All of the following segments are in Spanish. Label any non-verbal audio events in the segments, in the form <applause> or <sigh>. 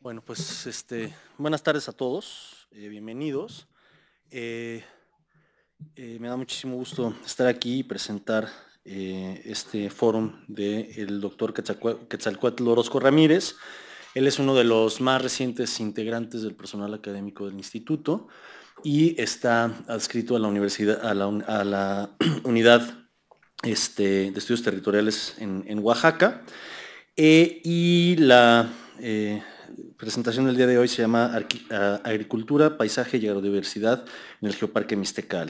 Bueno, pues este, buenas tardes a todos, eh, bienvenidos. Eh, eh, me da muchísimo gusto estar aquí y presentar este fórum del doctor Quetzalcoatl Orozco Ramírez. Él es uno de los más recientes integrantes del personal académico del instituto y está adscrito a la universidad, a la, <clears throat> unidad este, de estudios territoriales en, en Oaxaca. y la presentación del día de hoy se llama Agricultura, Paisaje y Agrodiversidad en el Geoparque Mixteca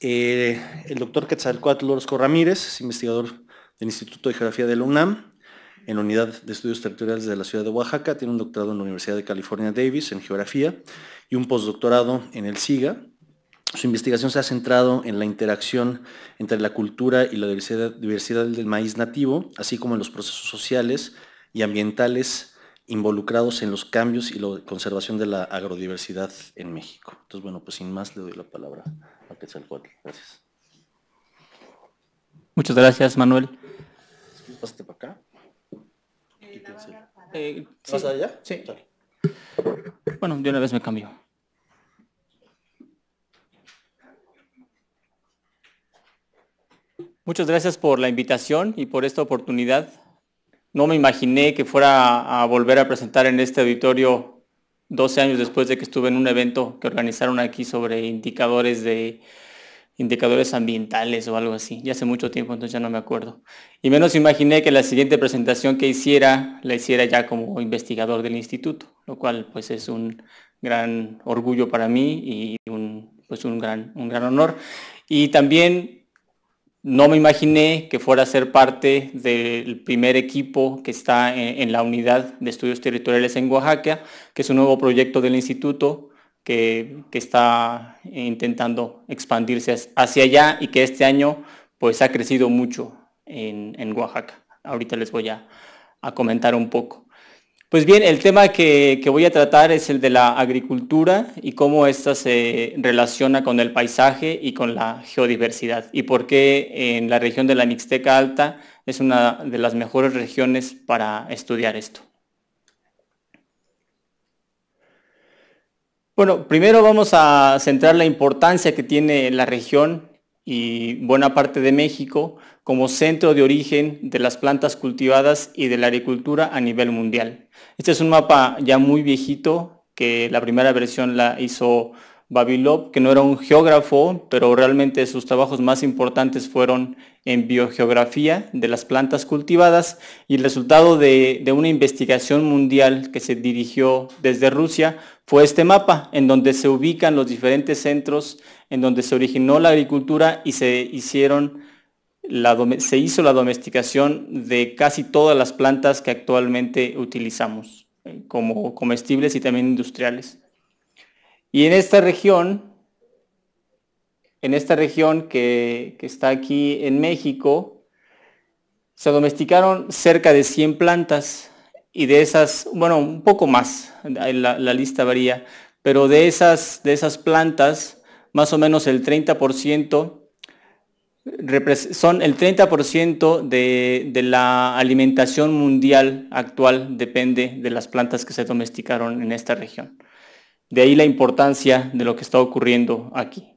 eh, el doctor Quetzalcoatl Orozco Ramírez es investigador del Instituto de Geografía de la UNAM en la Unidad de Estudios Territoriales de la Ciudad de Oaxaca, tiene un doctorado en la Universidad de California Davis en Geografía y un postdoctorado en el SIGA. Su investigación se ha centrado en la interacción entre la cultura y la diversidad del maíz nativo, así como en los procesos sociales y ambientales involucrados en los cambios y la conservación de la agrodiversidad en México. Entonces, bueno, pues sin más le doy la palabra a Quetzalcoatl. Gracias. Muchas gracias, Manuel. Pásate eh, para eh, acá. allá? Sí. Bueno, de una vez me cambio. Muchas gracias por la invitación y por esta oportunidad no me imaginé que fuera a volver a presentar en este auditorio 12 años después de que estuve en un evento que organizaron aquí sobre indicadores de indicadores ambientales o algo así. Ya hace mucho tiempo, entonces ya no me acuerdo. Y menos imaginé que la siguiente presentación que hiciera la hiciera ya como investigador del instituto, lo cual pues es un gran orgullo para mí y un, pues, gran, un gran honor. Y también no me imaginé que fuera a ser parte del primer equipo que está en, la unidad de estudios territoriales en Oaxaca, que es un nuevo proyecto del instituto que, está intentando expandirse hacia allá y que este año pues ha crecido mucho en, Oaxaca. Ahorita les voy a comentar un poco. Pues bien, el tema que, voy a tratar es el de la agricultura y cómo esta se relaciona con el paisaje y con la geodiversidad y por qué en la región de la Mixteca Alta es una de las mejores regiones para estudiar esto. Bueno, primero vamos a centrar la importancia que tiene la región y buena parte de México como centro de origen de las plantas cultivadas y de la agricultura a nivel mundial. Este es un mapa ya muy viejito, que la primera versión la hizo Babilov, que no era un geógrafo, pero realmente sus trabajos más importantes fueron en biogeografía de las plantas cultivadas y el resultado de, de, una investigación mundial que se dirigió desde Rusia fue este mapa, en donde se ubican los diferentes centros en donde se originó la agricultura y se hicieron se hizo la domesticación de casi todas las plantas que actualmente utilizamos, eh, como comestibles y también industriales. Y en esta región, en esta región que, está aquí en México, se domesticaron cerca de 100 plantas y de esas, bueno, un poco más, la, la lista varía, pero de esas, de esas plantas, más o menos el 30% son el 30% de, de, la alimentación mundial actual depende de las plantas que se domesticaron en esta región. De ahí la importancia de lo que está ocurriendo aquí.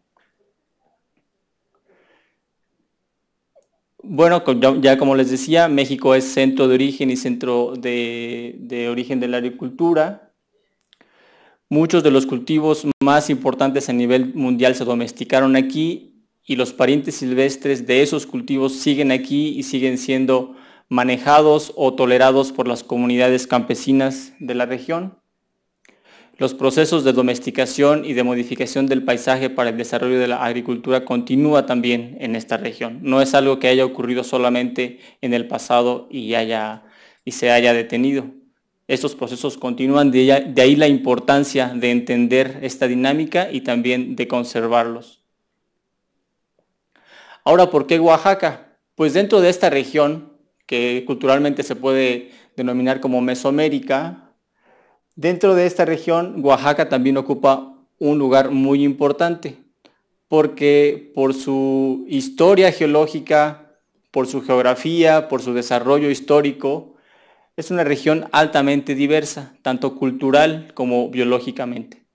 Bueno, ya, como les decía, México es centro de origen y centro de, de origen de la agricultura. Muchos de los cultivos más importantes a nivel mundial se domesticaron aquí y los parientes silvestres de esos cultivos siguen aquí y siguen siendo manejados o tolerados por las comunidades campesinas de la región. Los procesos de domesticación y de modificación del paisaje para el desarrollo de la agricultura continúa también en esta región. No es algo que haya ocurrido solamente en el pasado y, y se haya detenido. Estos procesos continúan, de ahí la importancia de entender esta dinámica y también de conservarlos. Ahora, ¿por qué Oaxaca? Pues dentro de esta región, que culturalmente se puede denominar como Mesoamérica, dentro de esta región Oaxaca también ocupa un lugar muy importante, porque por su historia geológica, por su geografía, por su desarrollo histórico, es una región altamente diversa, tanto cultural como biológicamente.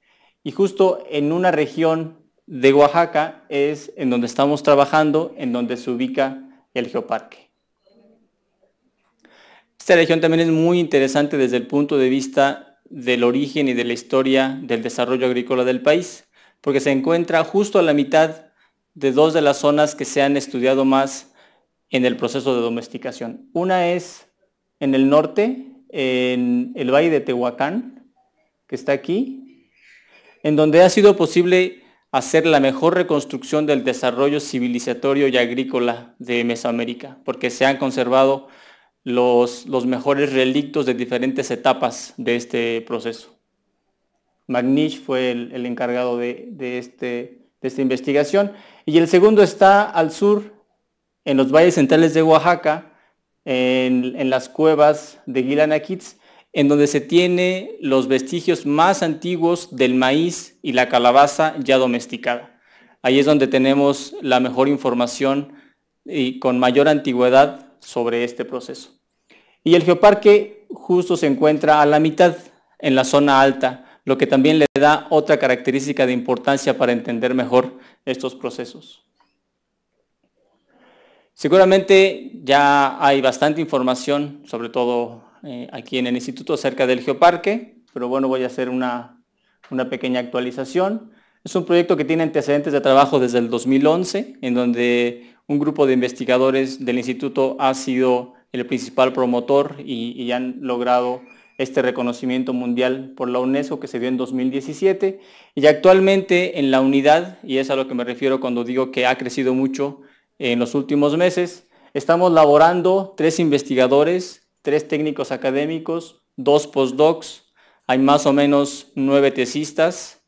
Y justo en una región de Oaxaca es en donde estamos trabajando, en donde se ubica el geoparque. Esta región también es muy interesante desde el punto de vista del origen y de la historia del desarrollo agrícola del país, porque se encuentra justo a la mitad de dos de las zonas que se han estudiado más en el proceso de domesticación. Una es en el norte, en el valle de Tehuacán, que está aquí, en donde ha sido posible hacer la mejor reconstrucción del desarrollo civilizatorio y agrícola de Mesoamérica, porque se han conservado los, mejores relictos de diferentes etapas de este proceso. Magnish fue el, encargado de, este, de esta investigación. Y el segundo está al sur, en los valles centrales de Oaxaca, en, en las cuevas de Guilanaquitz, en donde se tiene los vestigios más antiguos del maíz y la calabaza ya domesticada. Ahí es donde tenemos la mejor información y con mayor antigüedad sobre este proceso. Y el geoparque justo se encuentra a la mitad, en la zona alta, lo que también le da otra característica de importancia para entender mejor estos procesos. Seguramente ya hay bastante información, sobre todo eh, aquí en el instituto cerca del Geoparque, pero bueno, voy a hacer una, pequeña actualización. Es un proyecto que tiene antecedentes de trabajo desde el 2011, en donde un grupo de investigadores del instituto ha sido el principal promotor y, y han logrado este reconocimiento mundial por la UNESCO que se dio en 2017 y actualmente en la unidad, y es a lo que me refiero cuando digo que ha crecido mucho en los últimos meses, estamos laborando tres investigadores tres técnicos académicos, dos postdocs, hay más o menos nueve tesistas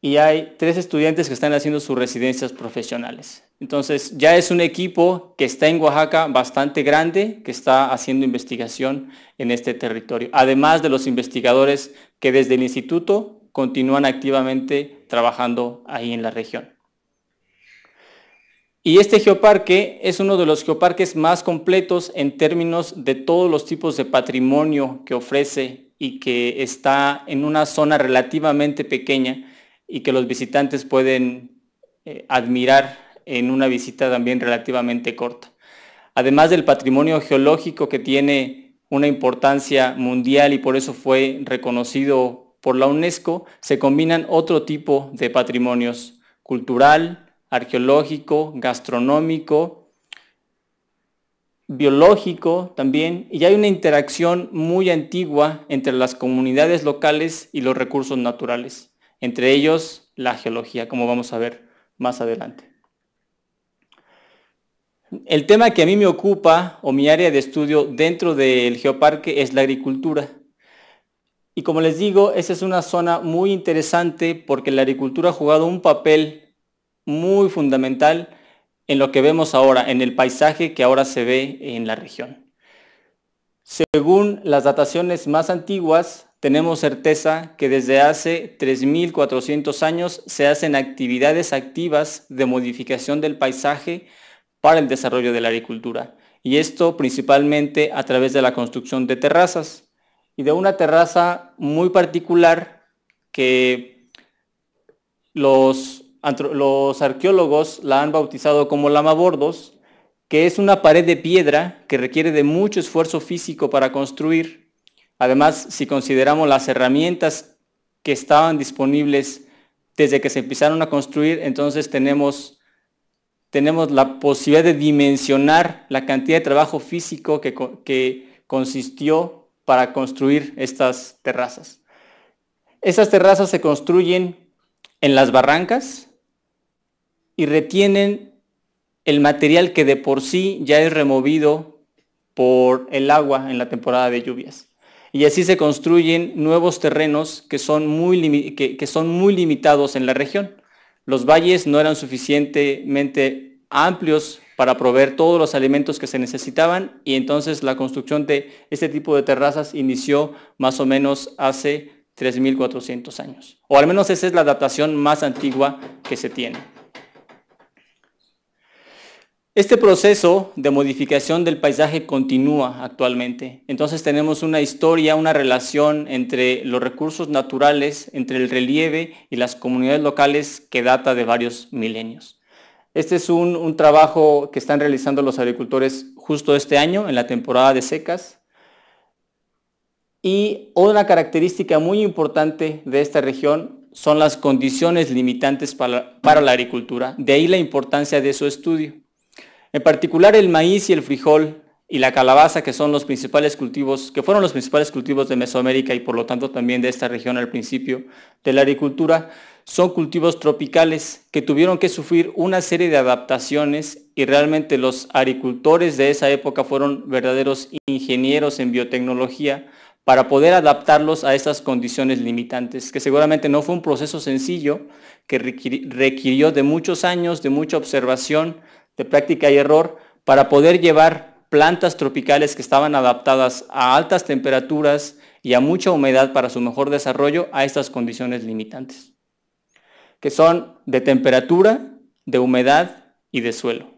y hay tres estudiantes que están haciendo sus residencias profesionales. Entonces ya es un equipo que está en Oaxaca bastante grande, que está haciendo investigación en este territorio, además de los investigadores que desde el instituto continúan activamente trabajando ahí en la región. Y este geoparque es uno de los geoparques más completos en términos de todos los tipos de patrimonio que ofrece y que está en una zona relativamente pequeña y que los visitantes pueden eh, admirar en una visita también relativamente corta. Además del patrimonio geológico que tiene una importancia mundial y por eso fue reconocido por la UNESCO, se combinan otro tipo de patrimonios cultural, arqueológico, gastronómico, biológico también, y hay una interacción muy antigua entre las comunidades locales y los recursos naturales, entre ellos la geología, como vamos a ver más adelante. El tema que a mí me ocupa o mi área de estudio dentro del geoparque es la agricultura. Y como les digo, esa es una zona muy interesante porque la agricultura ha jugado un papel muy fundamental en lo que vemos ahora, en el paisaje que ahora se ve en la región. Según las dataciones más antiguas, tenemos certeza que desde hace 3.400 años se hacen actividades activas de modificación del paisaje para el desarrollo de la agricultura, y esto principalmente a través de la construcción de terrazas, y de una terraza muy particular que los los arqueólogos la han bautizado como Lama Bordos, que es una pared de piedra que requiere de mucho esfuerzo físico para construir. Además, si consideramos las herramientas que estaban disponibles desde que se empezaron a construir, entonces tenemos, la posibilidad de dimensionar la cantidad de trabajo físico que, consistió para construir estas terrazas. Estas terrazas se construyen en las barrancas, y retienen el material que de por sí ya es removido por el agua en la temporada de lluvias. Y así se construyen nuevos terrenos que son muy, que, son muy limitados en la región. Los valles no eran suficientemente amplios para proveer todos los alimentos que se necesitaban y entonces la construcción de este tipo de terrazas inició más o menos hace 3.400 años. O al menos esa es la adaptación más antigua que se tiene. Este proceso de modificación del paisaje continúa actualmente. Entonces tenemos una historia, una relación entre los recursos naturales, entre el relieve y las comunidades locales que data de varios milenios. Este es un, trabajo que están realizando los agricultores justo este año, en la temporada de secas. Y otra característica muy importante de esta región son las condiciones limitantes para la agricultura. De ahí la importancia de su estudio. En particular el maíz y el frijol y la calabaza, que son los principales cultivos, que fueron los principales cultivos de Mesoamérica y por lo tanto también de esta región al principio de la agricultura, son cultivos tropicales que tuvieron que sufrir una serie de adaptaciones y realmente los agricultores de esa época fueron verdaderos ingenieros en biotecnología para poder adaptarlos a estas condiciones limitantes, que seguramente no fue un proceso sencillo, que requirió de muchos años, de mucha observación, de práctica y error para poder llevar plantas tropicales que estaban adaptadas a altas temperaturas y a mucha humedad para su mejor desarrollo a estas condiciones limitantes, que son de temperatura, de humedad y de suelo.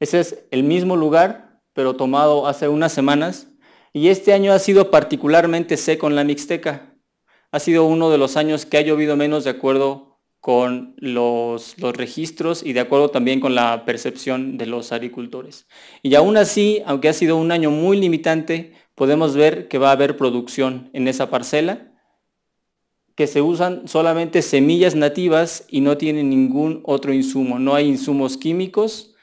Ese es el mismo lugar, pero tomado hace unas semanas, y este año ha sido particularmente seco en la Mixteca. Ha sido uno de los años que ha llovido menos de acuerdo con los, registros y de acuerdo también con la percepción de los agricultores. Y aún así, aunque ha sido un año muy limitante, podemos ver que va a haber producción en esa parcela, que se usan solamente semillas nativas y no tienen ningún otro insumo. No hay insumos químicos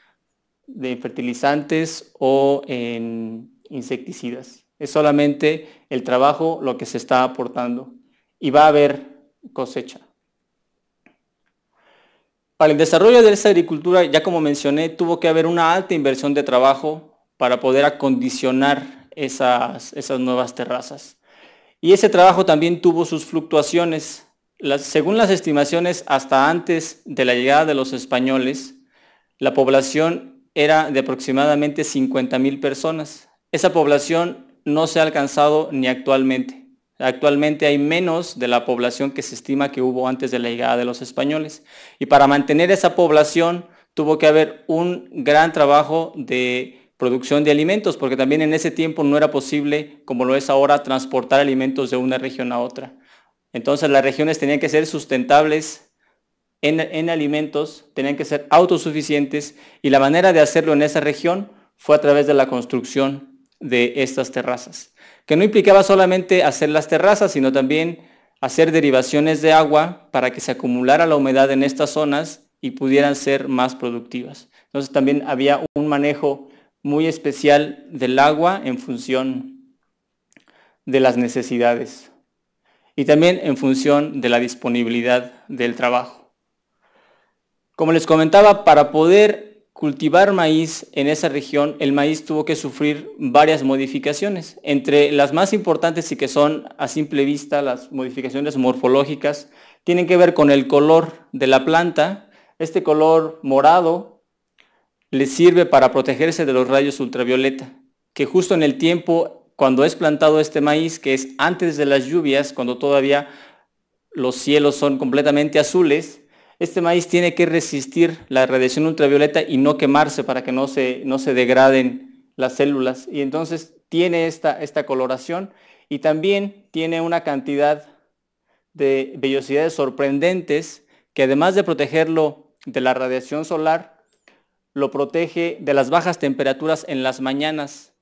de fertilizantes o en insecticidas. Es solamente el trabajo lo que se está aportando y va a haber cosecha. Para el desarrollo de esta agricultura, ya como mencioné, tuvo que haber una alta inversión de trabajo para poder acondicionar esas, esas nuevas terrazas. Y ese trabajo también tuvo sus fluctuaciones. según las estimaciones, hasta antes de la llegada de los españoles, la población era de aproximadamente 50.000 personas. Esa población no se ha alcanzado ni actualmente. Actualmente hay menos de la población que se estima que hubo antes de la llegada de los españoles. Y para mantener esa población tuvo que haber un gran trabajo de producción de alimentos, porque también en ese tiempo no era posible, como lo es ahora, transportar alimentos de una región a otra. Entonces las regiones tenían que ser sustentables en, alimentos, tenían que ser autosuficientes y la manera de hacerlo en esa región fue a través de la construcción de estas terrazas que no implicaba solamente hacer las terrazas, sino también hacer derivaciones de agua para que se acumulara la humedad en estas zonas y pudieran ser más productivas. Entonces también había un manejo muy especial del agua en función de las necesidades y también en función de la disponibilidad del trabajo. Como les comentaba, para poder cultivar maíz en esa región, el maíz tuvo que sufrir varias modificaciones. Entre las más importantes y que son a simple vista las modificaciones morfológicas, tienen que ver con el color de la planta. Este color morado le sirve para protegerse de los rayos ultravioleta, que justo en el tiempo cuando es plantado este maíz, que es antes de las lluvias, cuando todavía los cielos son completamente azules, este maíz tiene que resistir la radiación ultravioleta y no quemarse para que no se, no se degraden las células. Y entonces tiene esta, esta coloración y también tiene una cantidad de vellosidades sorprendentes que además de protegerlo de la radiación solar, lo protege de las bajas temperaturas en las mañanas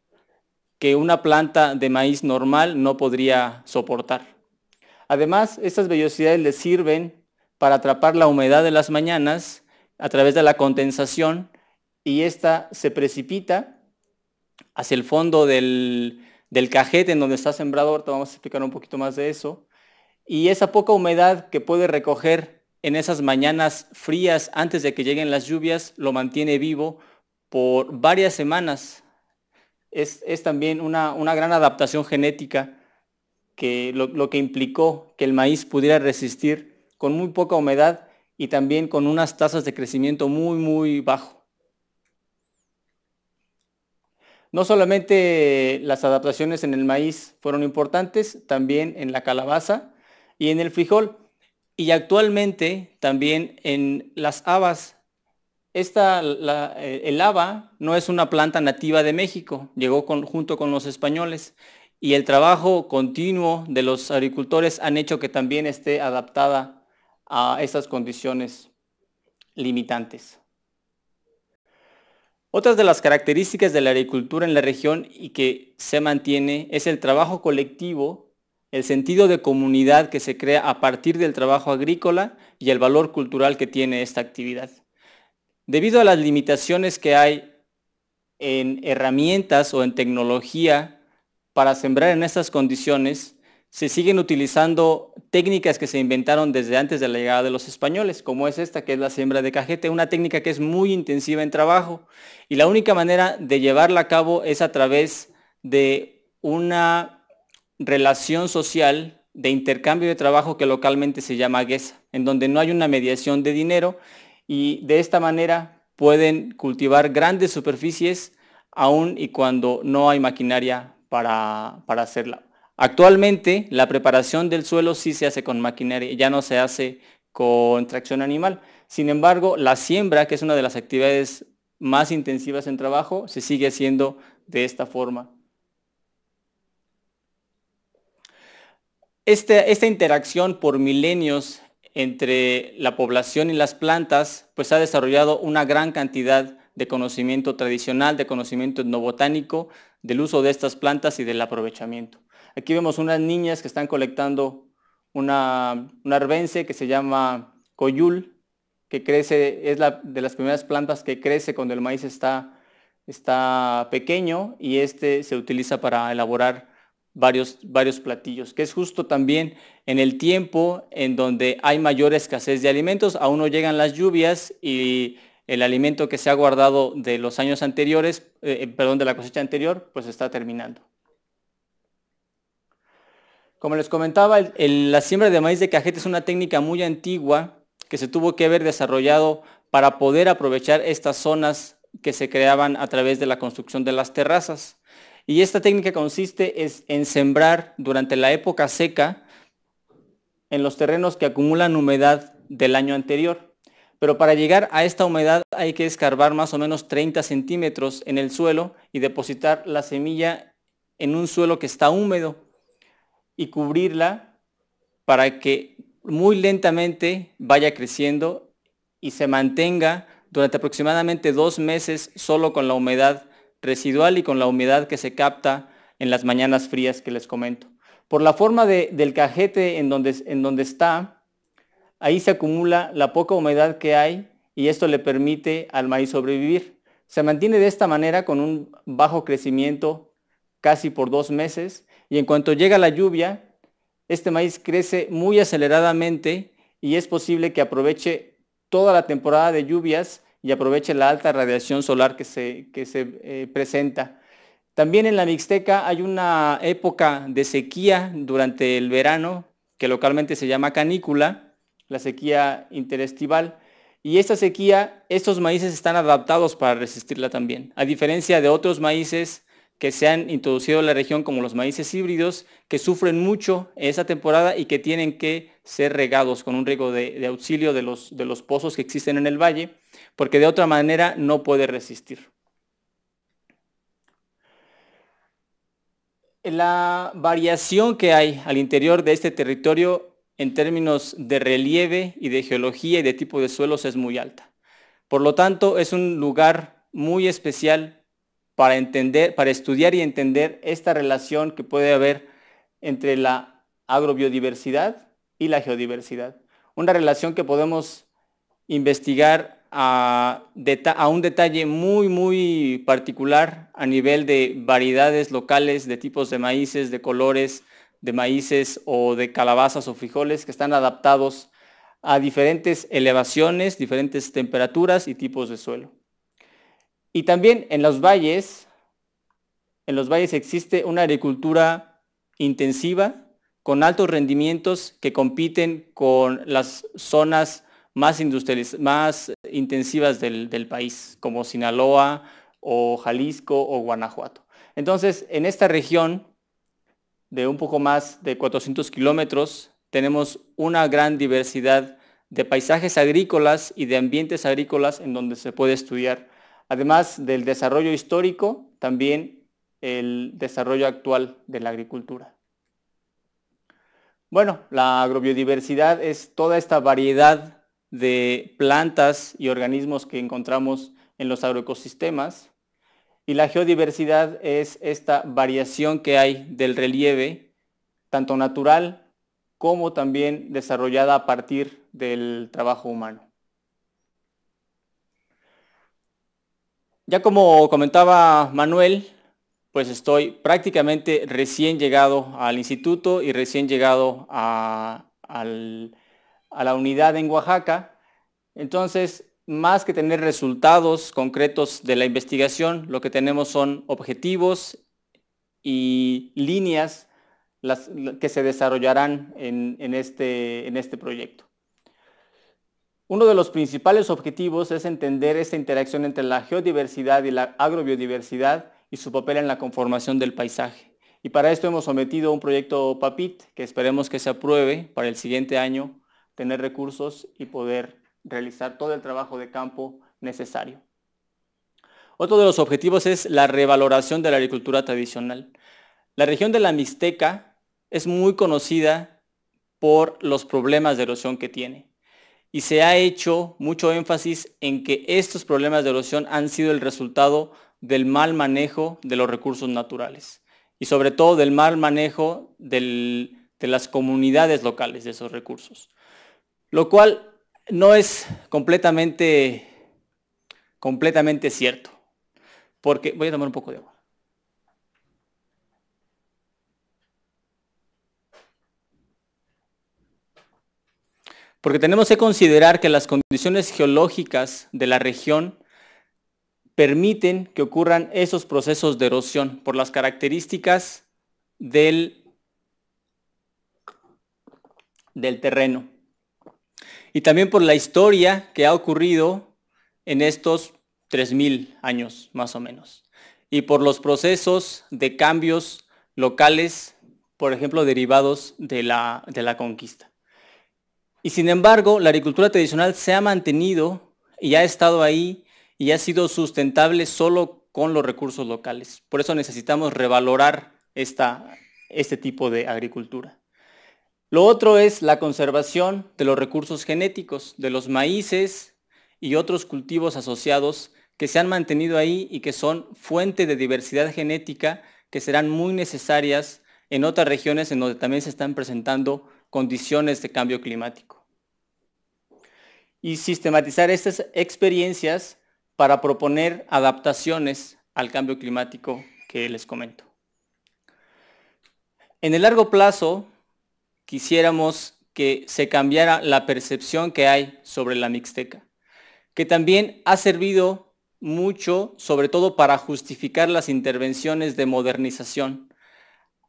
que una planta de maíz normal no podría soportar. Además, estas vellosidades le sirven para atrapar la humedad de las mañanas a través de la condensación y esta se precipita hacia el fondo del, cajete en donde está sembrado, ahorita vamos a explicar un poquito más de eso, y esa poca humedad que puede recoger en esas mañanas frías antes de que lleguen las lluvias lo mantiene vivo por varias semanas. Es, también una, gran adaptación genética que lo que implicó que el maíz pudiera resistir con muy poca humedad y también con unas tasas de crecimiento muy, muy bajo. No solamente las adaptaciones en el maíz fueron importantes, también en la calabaza y en el frijol. Y actualmente también en las habas. Esta, eh, el haba no es una planta nativa de México, llegó junto con los españoles. Y el trabajo continuo de los agricultores han hecho que también esté adaptada a estas condiciones limitantes. Otras de las características de la agricultura en la región y que se mantiene es el trabajo colectivo, el sentido de comunidad que se crea a partir del trabajo agrícola y el valor cultural que tiene esta actividad. Debido a las limitaciones que hay en herramientas o en tecnología para sembrar en estas condiciones, se siguen utilizando técnicas que se inventaron desde antes de la llegada de los españoles, como es esta, que es la siembra de cajete, una técnica que es muy intensiva en trabajo. Y la única manera de llevarla a cabo es a través de una relación social de intercambio de trabajo que localmente se llama guesa, en donde no hay una mediación de dinero y de esta manera pueden cultivar grandes superficies aún y cuando no hay maquinaria para, para hacerla. Actualmente la preparación del suelo sí se hace con maquinaria, ya no se hace con tracción animal. Sin embargo, la siembra, que es una de las actividades más intensivas en trabajo, se sigue haciendo de esta forma. Este, esta interacción por milenios entre la población y las plantas, pues ha desarrollado una gran cantidad de conocimiento tradicional, de conocimiento etnobotánico, del uso de estas plantas y del aprovechamiento. Aquí vemos unas niñas que están colectando una, una que se llama coyul, que crece, es la, de las primeras plantas que crece cuando el maíz está, está pequeño y este se utiliza para elaborar varios, varios platillos, que es justo también en el tiempo en donde hay mayor escasez de alimentos, aún no llegan las lluvias y el alimento que se ha guardado de los años anteriores, eh, eh, perdón, de la cosecha anterior, pues está terminando. Como les comentaba, la siembra de maíz de cajete es una técnica muy antigua que se tuvo que haber desarrollado para poder aprovechar estas zonas que se creaban a través de la construcción de las terrazas. Y esta técnica consiste en sembrar durante la época seca en los terrenos que acumulan humedad del año anterior. Pero para llegar a esta humedad hay que escarbar más o menos 30 centímetros en el suelo y depositar la semilla en un suelo que está húmedo y cubrirla para que muy lentamente vaya creciendo y se mantenga durante aproximadamente dos meses solo con la humedad residual y con la humedad que se capta en las mañanas frías que les comento. Por la forma del cajete en donde, en donde está, ahí se acumula la poca humedad que hay y esto le permite al maíz sobrevivir. Se mantiene de esta manera con un bajo crecimiento casi por dos meses y en cuanto llega la lluvia, este maíz crece muy aceleradamente y es posible que aproveche toda la temporada de lluvias y aproveche la alta radiación solar que se, eh, presenta. También en la Mixteca hay una época de sequía durante el verano, que localmente se llama canícula, la sequía interestival. Y esta sequía, estos maíces están adaptados para resistirla también. A diferencia de otros maíces que se han introducido en la región como los maíces híbridos, que sufren mucho esa temporada y que tienen que ser regados con un riego de, auxilio de los, de los pozos que existen en el valle, porque de otra manera no puede resistir. La variación que hay al interior de este territorio en términos de relieve y de geología y de tipo de suelos es muy alta. Por lo tanto, es un lugar muy especial para entender, para estudiar y entender esta relación que puede haber entre la agrobiodiversidad y la geodiversidad. Una relación que podemos investigar a, a, un detalle muy, muy particular a nivel de variedades locales, de tipos de maíces, de colores, de maíces o de calabazas o frijoles que están adaptados a diferentes elevaciones, diferentes temperaturas y tipos de suelo. Y también en los valles, en los valles existe una agricultura intensiva con altos rendimientos que compiten con las zonas más, industriales, más intensivas del, del país, como Sinaloa o Jalisco o Guanajuato. Entonces, en esta región de un poco más de 400 kilómetros, tenemos una gran diversidad de paisajes agrícolas y de ambientes agrícolas en donde se puede estudiar además del desarrollo histórico, también el desarrollo actual de la agricultura. Bueno, la agrobiodiversidad es toda esta variedad de plantas y organismos que encontramos en los agroecosistemas y la geodiversidad es esta variación que hay del relieve, tanto natural como también desarrollada a partir del trabajo humano. Ya como comentaba Manuel, pues estoy prácticamente recién llegado al instituto y recién llegado a, la unidad en Oaxaca. Entonces, más que tener resultados concretos de la investigación, lo que tenemos son objetivos y líneas que se desarrollarán en este, este proyecto. Uno de los principales objetivos es entender esta interacción entre la geodiversidad y la agrobiodiversidad y su papel en la conformación del paisaje. Y para esto hemos sometido un proyecto PAPIT que esperemos que se apruebe para el siguiente año, tener recursos y poder realizar todo el trabajo de campo necesario. Otro de los objetivos es la revaloración de la agricultura tradicional. La región de la Mixteca es muy conocida por los problemas de erosión que tiene y se ha hecho mucho énfasis en que estos problemas de erosión han sido el resultado del mal manejo de los recursos naturales y sobre todo del mal manejo de las comunidades locales de esos recursos, lo cual no es completamente, completamente cierto, porque voy a tomar un poco de agua. Porque tenemos que considerar que las condiciones geológicas de la región permiten que ocurran esos procesos de erosión por las características del, del terreno. Y también por la historia que ha ocurrido en estos 3.000 años más o menos. Y por los procesos de cambios locales, por ejemplo, derivados de la conquista. Y sin embargo, la agricultura tradicional se ha mantenido y ha estado ahí y ha sido sustentable solo con los recursos locales. Por eso necesitamos revalorar esta, este tipo de agricultura. Lo otro es la conservación de los recursos genéticos, de los maíces y otros cultivos asociados que se han mantenido ahí y que son fuente de diversidad genética que serán muy necesarias en otras regiones en donde también se están presentando condiciones de cambio climático. Y sistematizar estas experiencias para proponer adaptaciones al cambio climático que les comento. En el largo plazo, quisiéramos que se cambiara la percepción que hay sobre la Mixteca, que también ha servido mucho, sobre todo para justificar las intervenciones de modernización,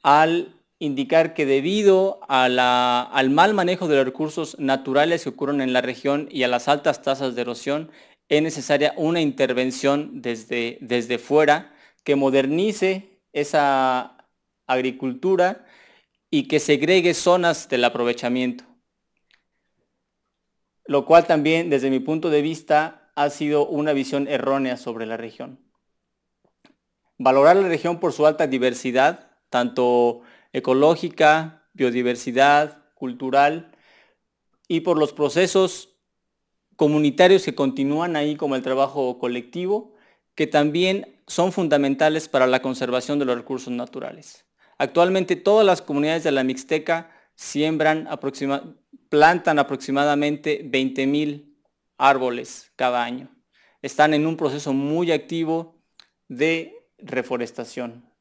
al indicar que debido al mal manejo de los recursos naturales que ocurren en la región y a las altas tasas de erosión, es necesaria una intervención desde, desde fuera que modernice esa agricultura y que segregue zonas del aprovechamiento. Lo cual también, desde mi punto de vista, ha sido una visión errónea sobre la región. Valorar la región por su alta diversidad, tanto ecológica, biodiversidad, cultural y por los procesos comunitarios que continúan ahí como el trabajo colectivo, que también son fundamentales para la conservación de los recursos naturales. Actualmente todas las comunidades de la Mixteca siembran plantan aproximadamente 20.000 árboles cada año. Están en un proceso muy activo de reforestación.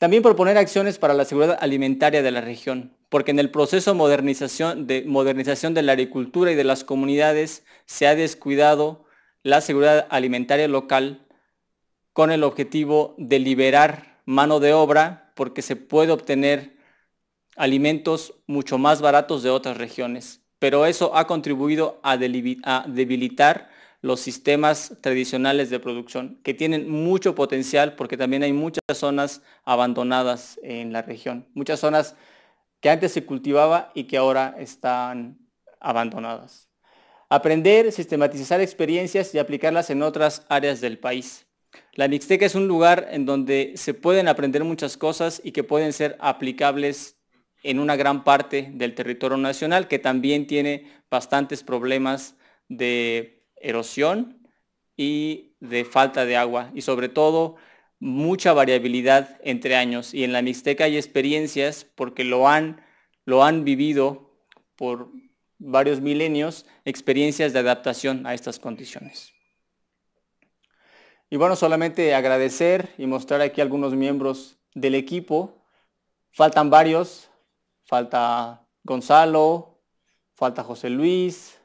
También proponer acciones para la seguridad alimentaria de la región, porque en el proceso modernización de modernización de la agricultura y de las comunidades se ha descuidado la seguridad alimentaria local con el objetivo de liberar mano de obra porque se puede obtener alimentos mucho más baratos de otras regiones. Pero eso ha contribuido a debilitar los sistemas tradicionales de producción, que tienen mucho potencial porque también hay muchas zonas abandonadas en la región, muchas zonas que antes se cultivaba y que ahora están abandonadas. Aprender, sistematizar experiencias y aplicarlas en otras áreas del país. La Mixteca es un lugar en donde se pueden aprender muchas cosas y que pueden ser aplicables en una gran parte del territorio nacional, que también tiene bastantes problemas de erosión y de falta de agua y sobre todo mucha variabilidad entre años. Y en la Mixteca hay experiencias porque lo han, lo han vivido por varios milenios, experiencias de adaptación a estas condiciones. Y bueno, solamente agradecer y mostrar aquí algunos miembros del equipo. Faltan varios, falta Gonzalo, falta José Luis,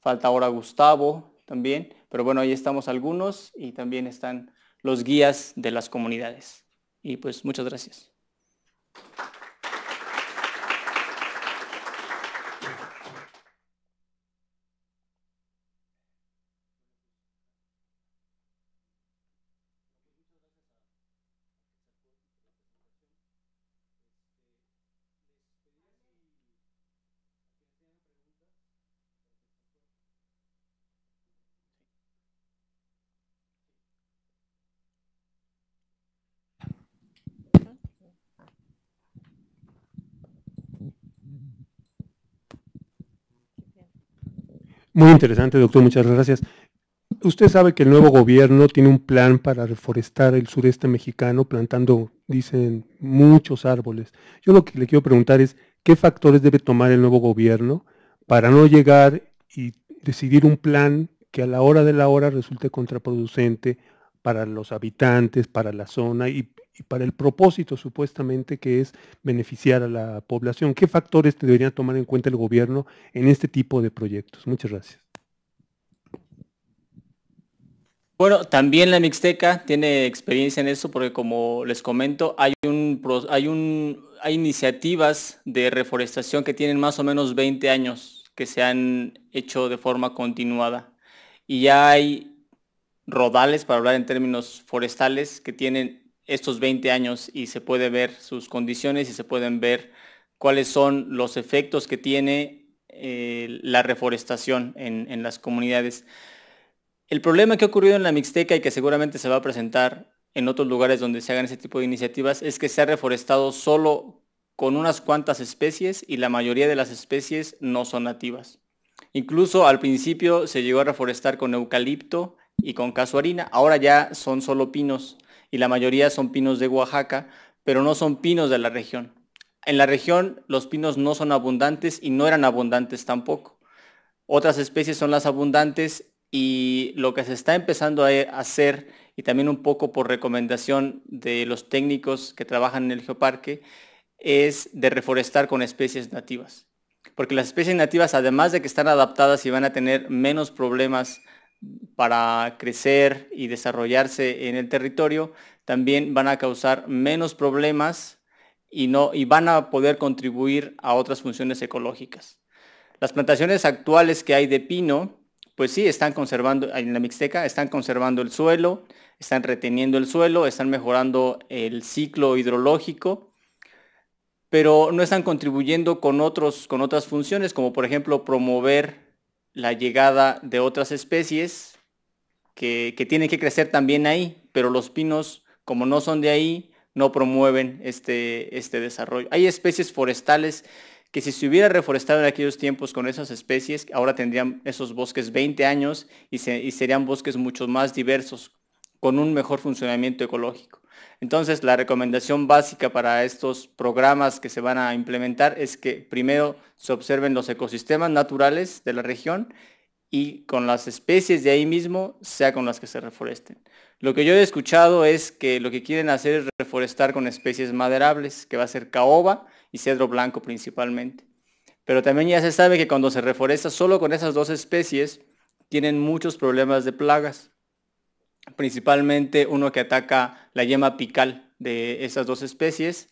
falta ahora Gustavo, también, pero bueno, ahí estamos algunos y también están los guías de las comunidades. Y pues muchas gracias. Muy interesante, doctor, muchas gracias. Usted sabe que el nuevo gobierno tiene un plan para reforestar el sureste mexicano plantando, dicen, muchos árboles. Yo lo que le quiero preguntar es, ¿qué factores debe tomar el nuevo gobierno para no llegar y decidir un plan que a la hora de la hora resulte contraproducente para los habitantes, para la zona y, para el propósito supuestamente que es beneficiar a la población. ¿Qué factores debería tomar en cuenta el gobierno en este tipo de proyectos? Muchas gracias. Bueno, también la Mixteca tiene experiencia en eso porque como les comento, hay, un, hay, un, hay iniciativas de reforestación que tienen más o menos 20 años que se han hecho de forma continuada. Y ya hay rodales, para hablar en términos forestales, que tienen estos 20 años y se puede ver sus condiciones y se pueden ver cuáles son los efectos que tiene eh, la reforestación en, en las comunidades. El problema que ha ocurrido en la Mixteca y que seguramente se va a presentar en otros lugares donde se hagan ese tipo de iniciativas es que se ha reforestado solo con unas cuantas especies y la mayoría de las especies no son nativas. Incluso al principio se llegó a reforestar con eucalipto y con casuarina. Ahora ya son solo pinos y la mayoría son pinos de Oaxaca, pero no son pinos de la región. En la región los pinos no son abundantes y no eran abundantes tampoco. Otras especies son las abundantes y lo que se está empezando a e, hacer, y también un poco por recomendación de los técnicos que trabajan en el geoparque, es de reforestar con especies nativas. Porque las especies nativas, además de que están adaptadas y van a tener menos problemas para crecer y desarrollarse en el territorio, también van a causar menos problemas y, no, y van a poder contribuir a otras funciones ecológicas. Las plantaciones actuales que hay de pino, pues sí, están conservando, en la Mixteca, están conservando el suelo, están reteniendo el suelo, están mejorando el ciclo hidrológico, pero no están contribuyendo con, otros, con otras funciones, como por ejemplo promover la llegada de otras especies que, tienen que crecer también ahí, pero los pinos, como no son de ahí, no promueven este, este desarrollo. Hay especies forestales que si se hubiera reforestado en aquellos tiempos con esas especies, ahora tendrían esos bosques 20 años y, y serían bosques mucho más diversos, con un mejor funcionamiento ecológico. Entonces, la recomendación básica para estos programas que se van a implementar es que primero se observen los ecosistemas naturales de la región y con las especies de ahí mismo sea con las que se reforesten. Lo que yo he escuchado es que lo que quieren hacer es reforestar con especies maderables, que va a ser caoba y cedro blanco principalmente. Pero también ya se sabe que cuando se reforesta solo con esas dos especies, tienen muchos problemas de plagas principalmente uno que ataca la yema apical de esas dos especies.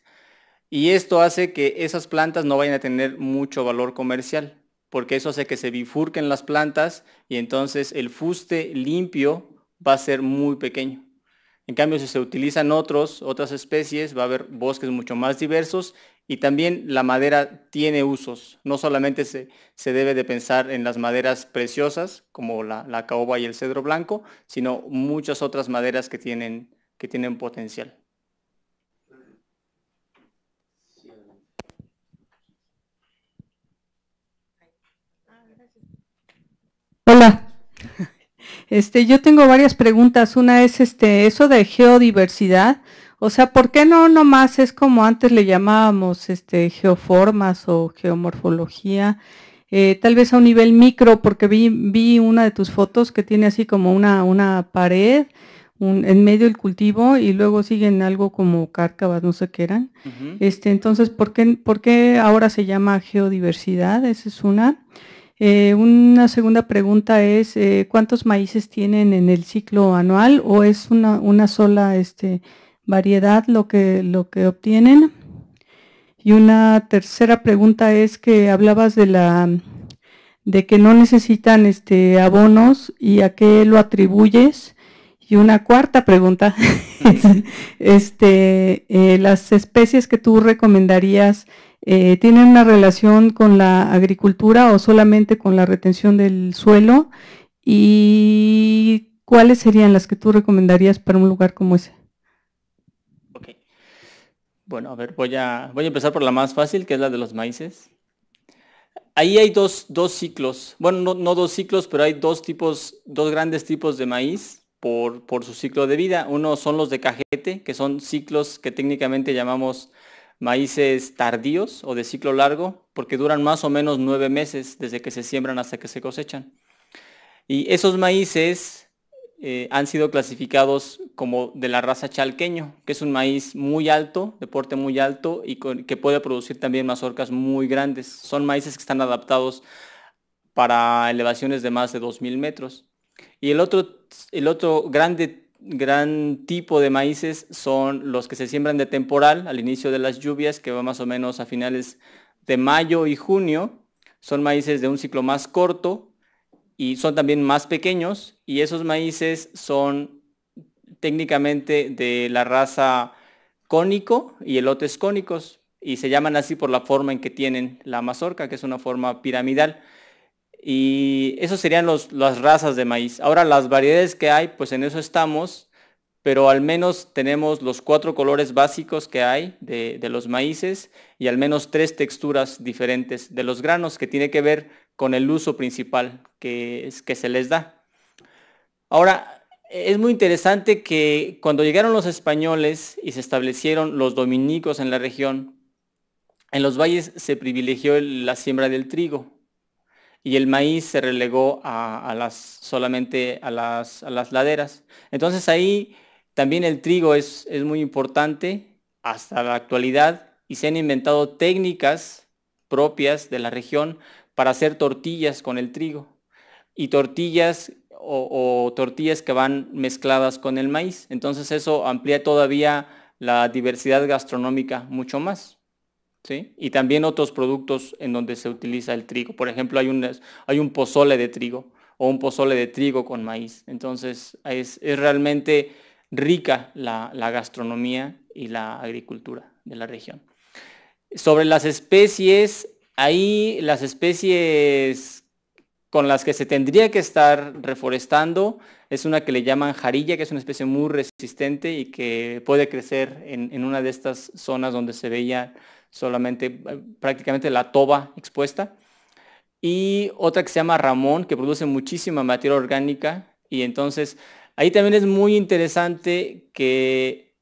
Y esto hace que esas plantas no vayan a tener mucho valor comercial, porque eso hace que se bifurquen las plantas y entonces el fuste limpio va a ser muy pequeño. En cambio, si se utilizan otros, otras especies, va a haber bosques mucho más diversos y también la madera tiene usos. No solamente se, se debe de pensar en las maderas preciosas, como la, caoba y el cedro blanco, sino muchas otras maderas que tienen, que tienen potencial. Este, yo tengo varias preguntas. Una es este, eso de geodiversidad. O sea, ¿por qué no nomás es como antes le llamábamos este, geoformas o geomorfología? Eh, tal vez a un nivel micro, porque vi, vi una de tus fotos que tiene así como una, una pared, en medio del cultivo y luego siguen algo como cárcavas, no sé qué eran. este, entonces, ¿por qué, ¿por qué ahora se llama geodiversidad? Esa es una. Eh, una segunda pregunta es, eh, ¿cuántos maíces tienen en el ciclo anual o es una, sola este, variedad lo que, lo que obtienen? Y una tercera pregunta es que hablabas de la de que no necesitan este abonos y a qué lo atribuyes y una cuarta pregunta, <laughs> este, eh, las especies que tú recomendarías eh, tienen una relación con la agricultura o solamente con la retención del suelo y cuáles serían las que tú recomendarías para un lugar como ese. Bueno, a ver, voy a, voy a empezar por la más fácil, que es la de los maíces. Ahí hay dos, ciclos, bueno, no, no dos ciclos, pero hay dos tipos, dos grandes tipos de maíz por, su ciclo de vida. Uno son los de cajete, que son ciclos que técnicamente llamamos maíces tardíos o de ciclo largo, porque duran más o menos nueve meses desde que se siembran hasta que se cosechan. Y esos maíces eh, han sido clasificados como de la raza chalqueño, que es un maíz muy alto, de porte muy alto y que puede producir también mazorcas muy grandes. Son maíces que están adaptados para elevaciones de más de 2.000 metros. Y el otro, gran tipo de maíces son los que se siembran de temporal al inicio de las lluvias, que va más o menos a finales de mayo y junio. Son maíces de un ciclo más corto y son también más pequeños. Y esos maíces son técnicamente de la raza cónico y elotes cónicos. Y se llaman así por la forma en que tienen la mazorca, que es una forma piramidal. Y eso serían las razas de maíz. Ahora, las variedades que hay, pues en eso estamos, pero al menos tenemos los cuatro colores básicos que hay de, los maíces y al menos tres texturas diferentes de los granos, que tiene que ver con el uso principal que, que se les da. Ahora, es muy interesante que cuando llegaron los españoles y se establecieron los dominicos en la región, en los valles se privilegió la siembra del trigo, y el maíz se relegó solamente a las, laderas. Entonces ahí también el trigo es, muy importante hasta la actualidad y se han inventado técnicas propias de la región para hacer tortillas con el trigo y tortillas o, tortillas que van mezcladas con el maíz. Entonces eso amplía todavía la diversidad gastronómica mucho más. Y también otros productos en donde se utiliza el trigo. Por ejemplo, hay un, hay un pozole de trigo o un pozole de trigo con maíz. Entonces, es, realmente rica la, gastronomía y la agricultura de la región. Sobre las especies, ahí las especies con las que se tendría que estar reforestando es una que le llaman jarilla, que es una especie muy resistente y que puede crecer en, en una de estas zonas donde se veía solamente eh, prácticamente la toba expuesta. Y otra que se llama Ramón, que produce muchísima materia orgánica. Y entonces ahí también es muy interesante que,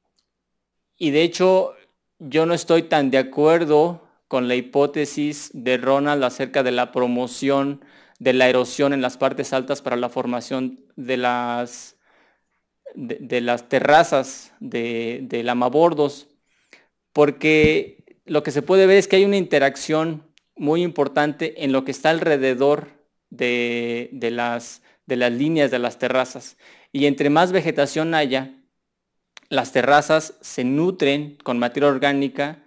y de hecho yo no estoy tan de acuerdo con la hipótesis de Ronald acerca de la promoción de la erosión en las partes altas para la formación de las de, las terrazas de, de lamabordos, porque lo que se puede ver es que hay una interacción muy importante en lo que está alrededor de, las, de las líneas de las terrazas. Y entre más vegetación haya, las terrazas se nutren con materia orgánica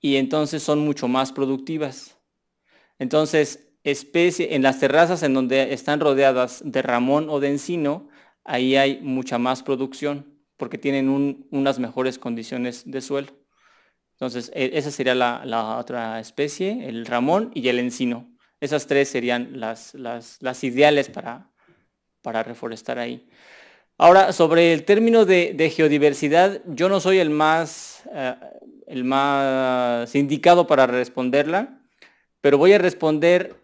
y entonces son mucho más productivas. Entonces, especie, en las terrazas en donde están rodeadas de ramón o de encino, ahí hay mucha más producción porque tienen unas mejores condiciones de suelo. Entonces, e, esa sería la, otra especie, el ramón y el encino. Esas tres serían las, ideales para, reforestar ahí. Ahora, sobre el término de, geodiversidad, yo no soy el más, eh, el más indicado para responderla, pero voy a responder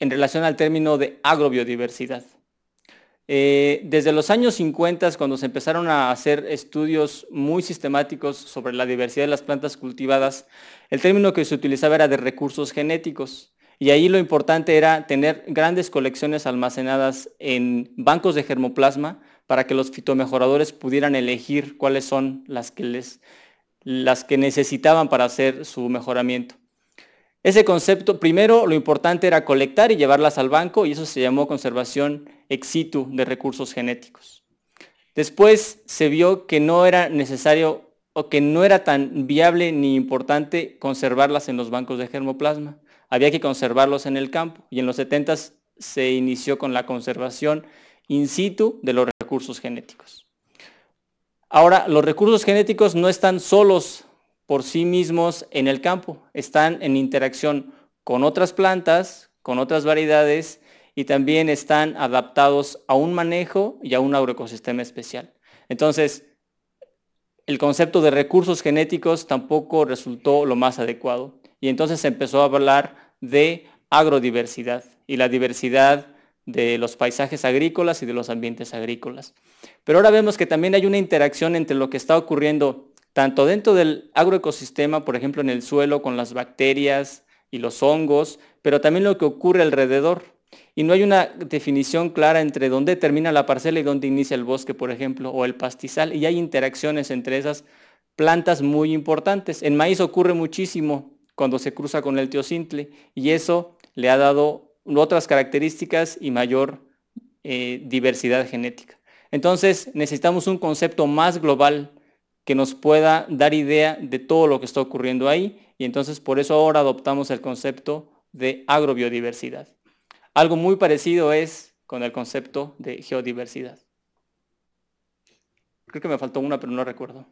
en relación al término de agrobiodiversidad. Eh, desde los años 50, cuando se empezaron a hacer estudios muy sistemáticos sobre la diversidad de las plantas cultivadas, el término que se utilizaba era de recursos genéticos. Y ahí lo importante era tener grandes colecciones almacenadas en bancos de germoplasma para que los fitomejoradores pudieran elegir cuáles son las que, les, las que necesitaban para hacer su mejoramiento. Ese concepto, primero lo importante era colectar y llevarlas al banco y eso se llamó conservación ex situ de recursos genéticos. Después se vio que no era necesario o que no era tan viable ni importante conservarlas en los bancos de germoplasma. Había que conservarlos en el campo y en los 70 se inició con la conservación in situ de los recursos genéticos. Ahora, los recursos genéticos no están solos por sí mismos en el campo, están en interacción con otras plantas, con otras variedades y también están adaptados a un manejo y a un agroecosistema especial. Entonces, el concepto de recursos genéticos tampoco resultó lo más adecuado y entonces se empezó a hablar de agrodiversidad y la diversidad de los paisajes agrícolas y de los ambientes agrícolas. Pero ahora vemos que también hay una interacción entre lo que está ocurriendo tanto dentro del agroecosistema, por ejemplo, en el suelo, con las bacterias y los hongos, pero también lo que ocurre alrededor. Y no hay una definición clara entre dónde termina la parcela y dónde inicia el bosque, por ejemplo, o el pastizal, y hay interacciones entre esas plantas muy importantes. En maíz ocurre muchísimo cuando se cruza con el teosintle. y eso le ha dado otras características y mayor eh, diversidad genética. Entonces necesitamos un concepto más global que nos pueda dar idea de todo lo que está ocurriendo ahí y entonces por eso ahora adoptamos el concepto de agrobiodiversidad. Algo muy parecido es con el concepto de geodiversidad. Creo que me faltó una, pero no recuerdo.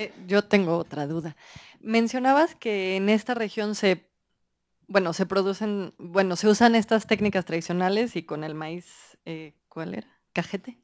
Eh, yo tengo otra duda. Mencionabas que en esta región se, bueno, se producen, bueno, se usan estas técnicas tradicionales y con el maíz, eh, ¿cuál era? Cajete.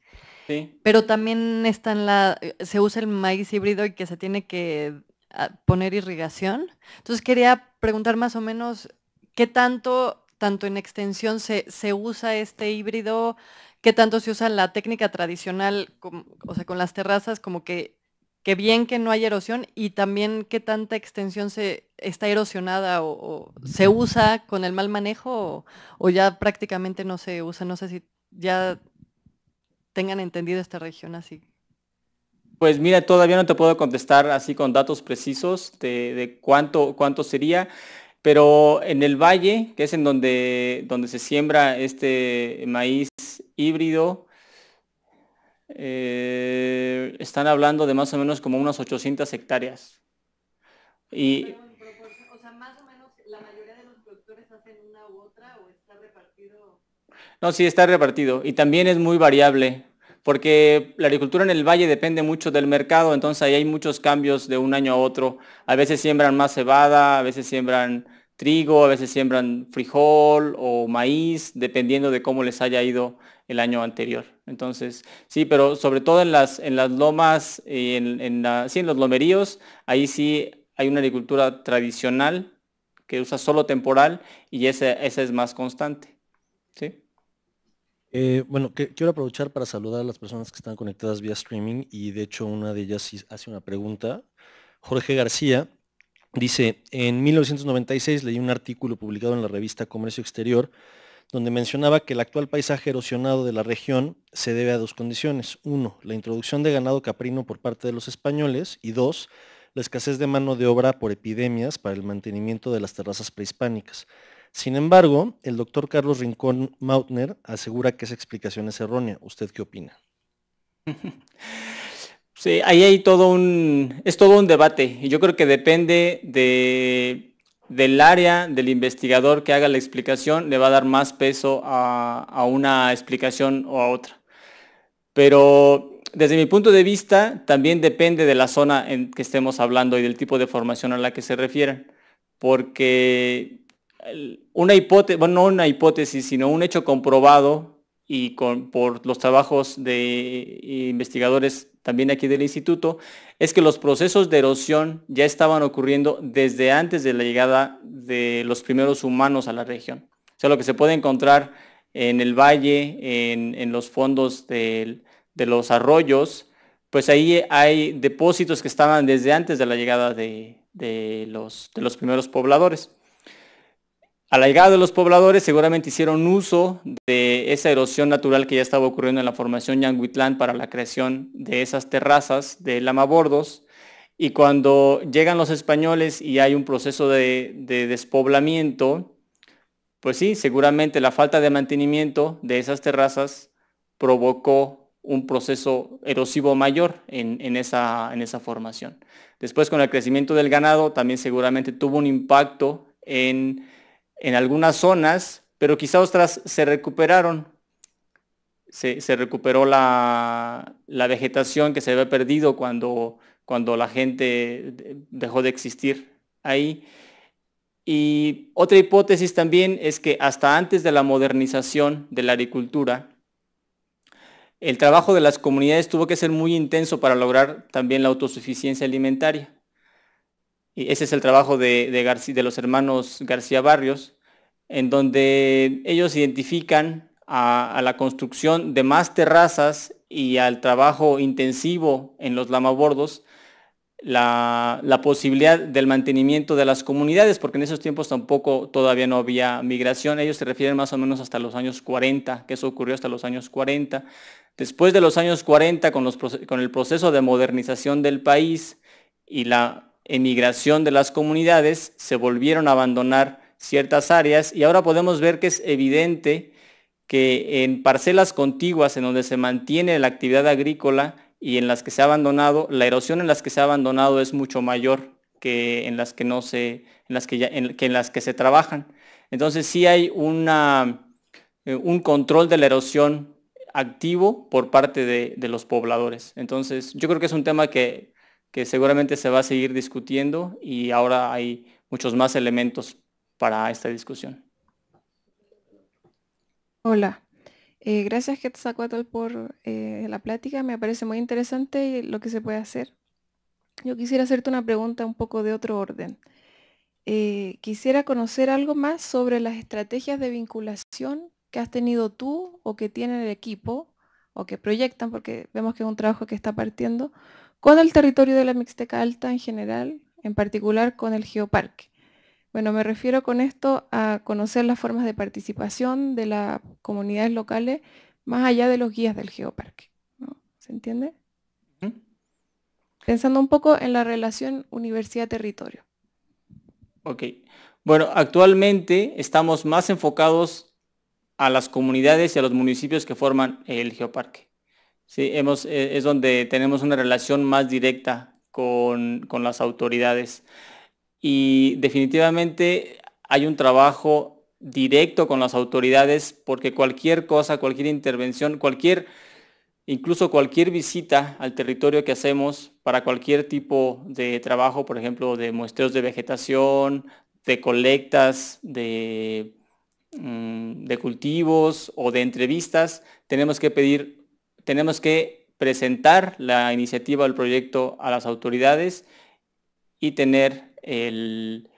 Pero también está en la, eh, se usa el maíz híbrido y que se tiene que ah, poner irrigación. Entonces quería preguntar más o menos qué tanto, tanto en extensión se, usa este híbrido, qué tanto se usa la técnica tradicional, o sea, con las terrazas, como que, que bien que no hay erosión y también qué tanta extensión se está erosionada o, se usa con el mal manejo o ya prácticamente no se usa. No sé si ya tengan entendido esta región así? Pues mira, todavía no te puedo contestar así con datos precisos de, cuánto, cuánto sería, pero en el valle, que es en donde, donde se siembra este maíz híbrido, eh, están hablando de más o menos como unas 800 hectáreas. Y No, sí, está repartido y también es muy variable, porque la agricultura en el valle depende mucho del mercado, entonces ahí hay muchos cambios de un año a otro. A veces siembran más cebada, a veces siembran trigo, a veces siembran frijol o maíz, dependiendo de cómo les haya ido el año anterior. Entonces, sí, pero sobre todo en las, en las lomas, en, sí, en los lomeríos, ahí sí hay una agricultura tradicional que usa solo temporal y esa, esa es más constante. ¿sí? Eh, bueno, quiero aprovechar para saludar a las personas que están conectadas vía streaming y de hecho una de ellas hace una pregunta. Jorge García dice, en 1996 leí un artículo publicado en la revista Comercio Exterior donde mencionaba que el actual paisaje erosionado de la región se debe a dos condiciones. Uno, la introducción de ganado caprino por parte de los españoles y dos, la escasez de mano de obra por epidemias para el mantenimiento de las terrazas prehispánicas. Sin embargo, el doctor Carlos Rincón Mautner asegura que esa explicación es errónea. ¿Usted qué opina? <laughs> Sí, ahí hay todo un, es todo un debate y yo creo que depende de, del área del investigador que haga la explicación, le va a dar más peso a, a una explicación o a otra. Pero desde mi punto de vista, también depende de la zona en que estemos hablando y del tipo de formación a la que se refieren, porque una hipótesis, bueno, no una hipótesis, sino un hecho comprobado y por los trabajos de eh, investigadores también aquí del instituto, es que los procesos de erosión ya estaban ocurriendo desde antes de la llegada de los primeros humanos a la región. O sea, lo que se puede encontrar en el valle, en, los fondos de, los arroyos, pues ahí hay depósitos que estaban desde antes de la llegada de, los, de los primeros pobladores. A la llegada de los pobladores seguramente hicieron uso de esa erosión natural que ya estaba ocurriendo en la formación Yanguitlán para la creación de esas terrazas de lamabordos. Y cuando llegan los españoles y hay un proceso de, despoblamiento, pues sí, seguramente la falta de mantenimiento de esas terrazas provocó un proceso erosivo mayor en, esa, en esa formación. Después con el crecimiento del ganado también seguramente tuvo un impacto en en algunas zonas, pero quizá otras se recuperaron. Se, recuperó la, la, vegetación que se había perdido cuando, cuando la gente dejó de existir ahí. Y otra hipótesis también es que hasta antes de la modernización de la agricultura, el trabajo de las comunidades tuvo que ser muy intenso para lograr también la autosuficiencia alimentaria. Y ese es el trabajo de, los hermanos García Barrios, en donde ellos identifican a, la construcción de más terrazas y al trabajo intensivo en los lamabordos la, la, posibilidad del mantenimiento de las comunidades, porque en esos tiempos tampoco todavía no había migración. Ellos se refieren más o menos hasta los años 40, que eso ocurrió hasta los años 40. Después de los años 40, con, los, con el proceso de modernización del país y la emigración de las comunidades, se volvieron a abandonar ciertas áreas y ahora podemos ver que es evidente que en parcelas contiguas en donde se mantiene la actividad agrícola y en las que se ha abandonado, la erosión en las que se ha abandonado es mucho mayor que en las que no se, en las que, ya, en, las que se trabajan. Entonces sí hay una, eh, un control de la erosión activo por parte de los pobladores. Entonces yo creo que es un tema que que seguramente se va a seguir discutiendo y ahora hay muchos más elementos para esta discusión. Hola, eh, gracias Quetzalcoatl por eh, la plática, me parece muy interesante lo que se puede hacer. Yo quisiera hacerte una pregunta un poco de otro orden. Eh, quisiera conocer algo más sobre las estrategias de vinculación que has tenido tú o que tiene el equipo o que proyectan, porque vemos que es un trabajo que está partiendo, con el territorio de la Mixteca Alta en general, en particular con el geoparque. Bueno, me refiero con esto a conocer las formas de participación de las comunidades locales más allá de los guías del geoparque. ¿Se entiende? Pensando un poco en la relación universidad-territorio. Ok. Bueno, actualmente estamos más enfocados a las comunidades y a los municipios que forman el geoparque. Sí, hemos, eh, es donde tenemos una relación más directa con, las autoridades. Y definitivamente hay un trabajo directo con las autoridades porque cualquier cosa, cualquier intervención, cualquier, incluso cualquier visita al territorio que hacemos para cualquier tipo de trabajo, por ejemplo, de muestreos de vegetación, de colectas, de, mm, de cultivos o de entrevistas, tenemos que pedir tenemos que presentar la iniciativa o el proyecto a las autoridades y tener el,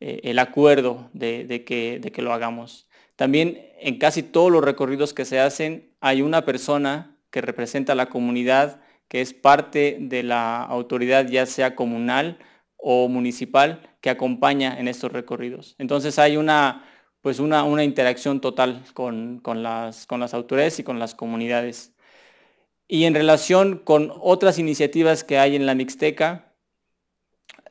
eh, acuerdo de, que, lo hagamos. También en casi todos los recorridos que se hacen hay una persona que representa a la comunidad, que es parte de la autoridad ya sea comunal o municipal, que acompaña en estos recorridos. Entonces hay una, pues una, interacción total con, las, con las autoridades y con las comunidades. Y en relación con otras iniciativas que hay en la Mixteca,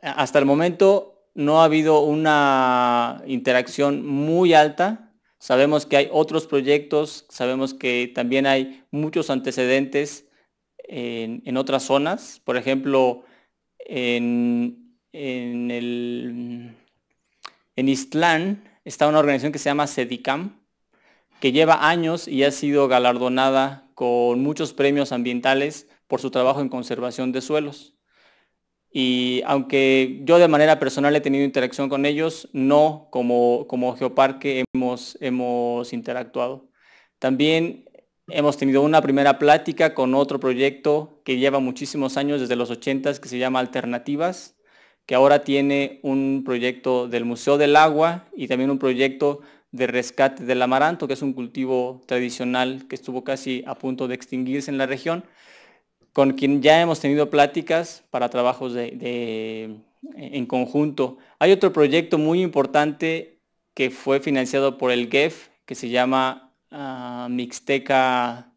hasta el momento no ha habido una interacción muy alta. Sabemos que hay otros proyectos, sabemos que también hay muchos antecedentes en, otras zonas. Por ejemplo, en, en, el, en Istlán está una organización que se llama SEDICAM que lleva años y ha sido galardonada con muchos premios ambientales por su trabajo en conservación de suelos. Y aunque yo de manera personal he tenido interacción con ellos, no como, Geoparque hemos, hemos interactuado. También hemos tenido una primera plática con otro proyecto que lleva muchísimos años, desde los 80 que se llama Alternativas, que ahora tiene un proyecto del Museo del Agua y también un proyecto de rescate del amaranto, que es un cultivo tradicional que estuvo casi a punto de extinguirse en la región, con quien ya hemos tenido pláticas para trabajos de, en conjunto. Hay otro proyecto muy importante que fue financiado por el GEF, que se llama ah, Mixteca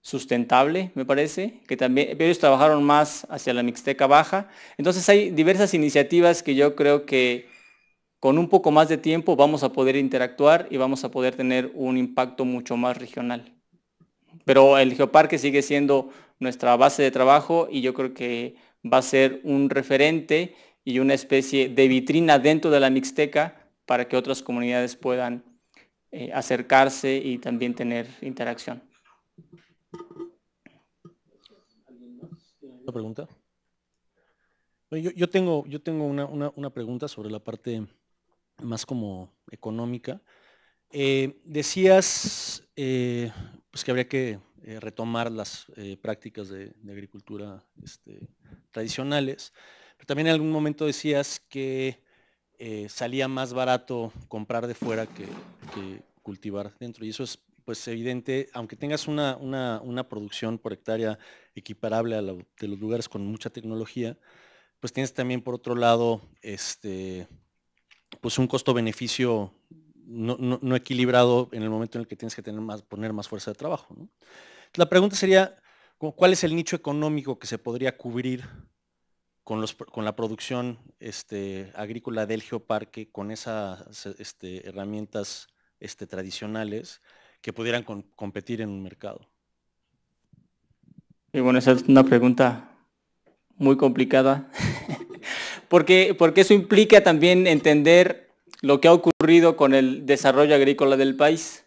sustentable, me parece, que también ellos trabajaron más hacia la Mixteca Baja. Entonces hay diversas iniciativas que yo creo que con un poco más de tiempo vamos a poder interactuar y vamos a poder tener un impacto mucho más regional. Pero el geoparque sigue siendo nuestra base de trabajo y yo creo que va a ser un referente y una especie de vitrina dentro de la Mixteca para que otras comunidades puedan eh, acercarse y también tener interacción. ¿Una pregunta? Yo, tengo, yo tengo una pregunta sobre la parte más como económica. Eh, decías eh, pues que habría que eh, retomar las prácticas de, agricultura este, tradicionales, pero también en algún momento decías que salía más barato comprar de fuera que, cultivar dentro, y eso es pues evidente, aunque tengas una, producción por hectárea equiparable a la de los lugares con mucha tecnología, pues tienes también por otro lado este, pues un costo-beneficio no, equilibrado en el momento en el que tienes que poner más fuerza de trabajo. La pregunta sería, ¿cuál es el nicho económico que se podría cubrir con, la producción este, agrícola del geoparque, con esas este, herramientas este, tradicionales que pudieran competir en un mercado? Y bueno, esa es una pregunta muy complicada. <laughs> porque, eso implica también entender lo que ha ocurrido con el desarrollo agrícola del país.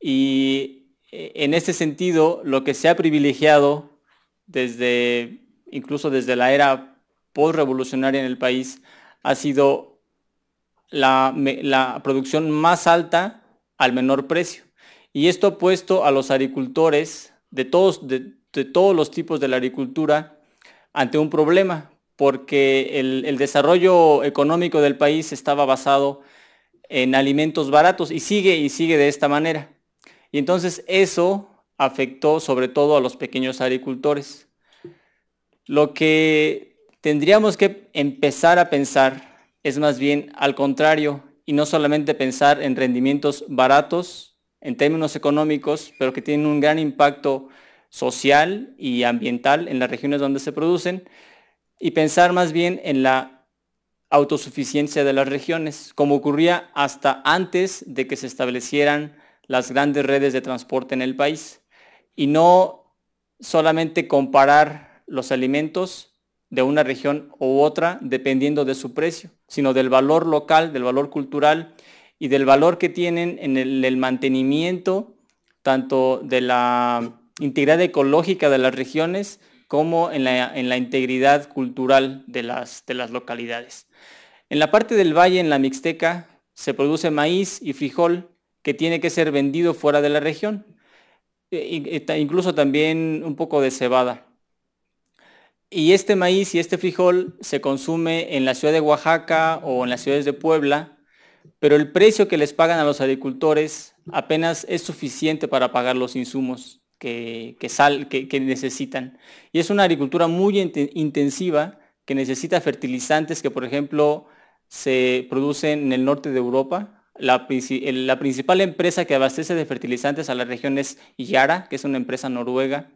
Y eh, en ese sentido, lo que se ha privilegiado desde, incluso desde la era postrevolucionaria en el país, ha sido la, producción más alta al menor precio. Y esto ha puesto a los agricultores de todos, de todos los tipos de la agricultura ante un problema, porque el, desarrollo económico del país estaba basado en alimentos baratos y sigue y sigue de esta manera. Y entonces eso afectó sobre todo a los pequeños agricultores. Lo que tendríamos que empezar a pensar es más bien al contrario y no solamente pensar en rendimientos baratos en términos económicos, pero que tienen un gran impacto social y ambiental en las regiones donde se producen, y pensar más bien en la autosuficiencia de las regiones, como ocurría hasta antes de que se establecieran las grandes redes de transporte en el país, y no solamente comparar los alimentos de una región u otra dependiendo de su precio, sino del valor local, del valor cultural y del valor que tienen en el, mantenimiento tanto de la integridad ecológica de las regiones como en la, integridad cultural de las, localidades. En la parte del valle, en la Mixteca, se produce maíz y frijol que tiene que ser vendido fuera de la región, e, e incluso también un poco de cebada. Y este maíz y este frijol se consume en la ciudad de Oaxaca o en las ciudades de Puebla, pero el precio que les pagan a los agricultores apenas es suficiente para pagar los insumos que, necesitan. Y es una agricultura muy intensiva que necesita fertilizantes que, por ejemplo, se producen en el norte de Europa, la, la, principal empresa que abastece de fertilizantes a la región es Yara, que es una empresa noruega,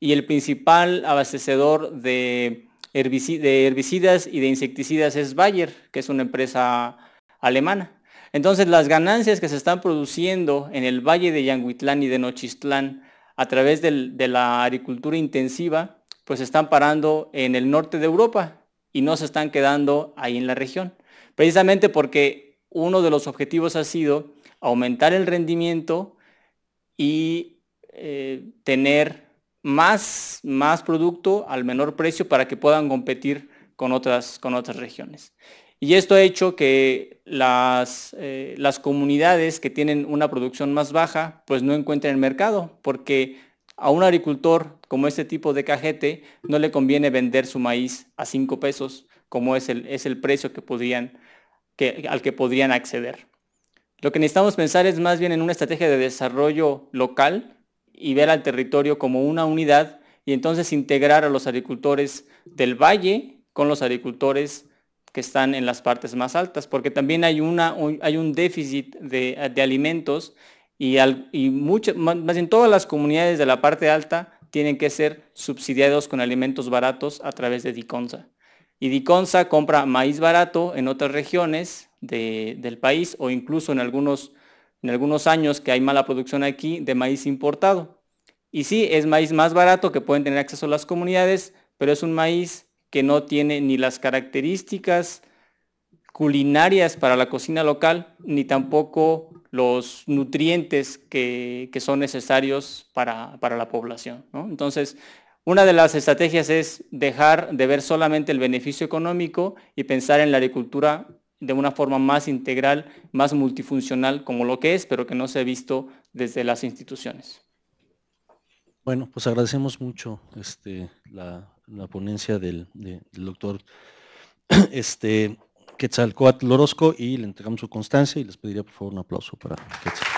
y el principal abastecedor de, herbicidas y de insecticidas es Bayer, que es una empresa alemana. Entonces, las ganancias que se están produciendo en el valle de Yanguitlán y de Nochistlán a través de la agricultura intensiva, pues están parando en el norte de Europa y no se están quedando ahí en la región. Precisamente porque uno de los objetivos ha sido aumentar el rendimiento y eh, tener más, más producto al menor precio para que puedan competir con otras, con otras regiones. Y esto ha hecho que las, eh, las comunidades que tienen una producción más baja, pues no encuentren el mercado, porque a un agricultor como este tipo de cajete no le conviene vender su maíz a 5 pesos, como es el, es el precio que que, al que podrían acceder. Lo que necesitamos pensar es más bien en una estrategia de desarrollo local y ver al territorio como una unidad y entonces integrar a los agricultores del valle con los agricultores están en las partes más altas, porque también hay, una, hay un déficit de, alimentos y, más en todas las comunidades de la parte alta tienen que ser subsidiados con alimentos baratos a través de Diconsa. Y Diconsa compra maíz barato en otras regiones del país o incluso en algunos, en algunos años que hay mala producción aquí de maíz importado. Y sí, es maíz más barato que pueden tener acceso las comunidades, pero es un maíz que no tiene ni las características culinarias para la cocina local, ni tampoco los nutrientes que, son necesarios para, la población. Entonces, una de las estrategias es dejar de ver solamente el beneficio económico y pensar en la agricultura de una forma más integral, más multifuncional como lo que es, pero que no se ha visto desde las instituciones. Bueno, pues agradecemos mucho este, la, la ponencia del, doctor <clears throat> este, Quetzalcoatl Orozco y le entregamos su constancia y les pediría por favor un aplauso para Quetzalcoatl.